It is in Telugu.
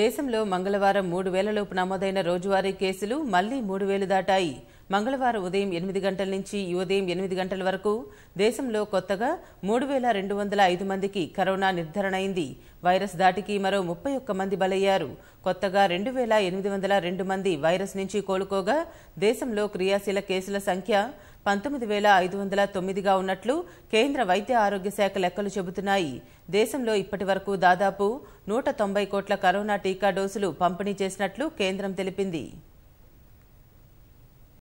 దేశంలో మంగళవారం మూడు వేలలోపు నమోదైన రోజువారీ కేసులు మళ్లీ మూడు వేలు దాటాయి మంగళవారం ఉదయం ఎనిమిది గంటల నుంచి ఈ ఉదయం ఎనిమిది గంటల వరకు దేశంలో కొత్తగా మూడు వేల రెండు వందల ఐదు మందికి కరోనా నిర్ధారణ అయింది వైరస్ దాటికి మరో ముప్పై ఒక్క మంది బలయ్యారు కొత్తగా రెండు వేల ఎనిమిది వందల రెండు మంది వైరస్ నుంచి కోలుకోగా దేశంలో క్రియాశీల కేసుల సంఖ్య పంతొమ్మిది వేల ఐదు వందల తొమ్మిదిగా ఉన్నట్లు కేంద్ర వైద్య ఆరోగ్య శాఖ లెక్కలు చెబుతున్నాయి దేశంలో ఇప్పటి వరకు దాదాపు నూట తొంభై కోట్ల కరోనా టీకా డోసులు పంపిణీ చేసినట్లు కేంద్రం తెలిపింది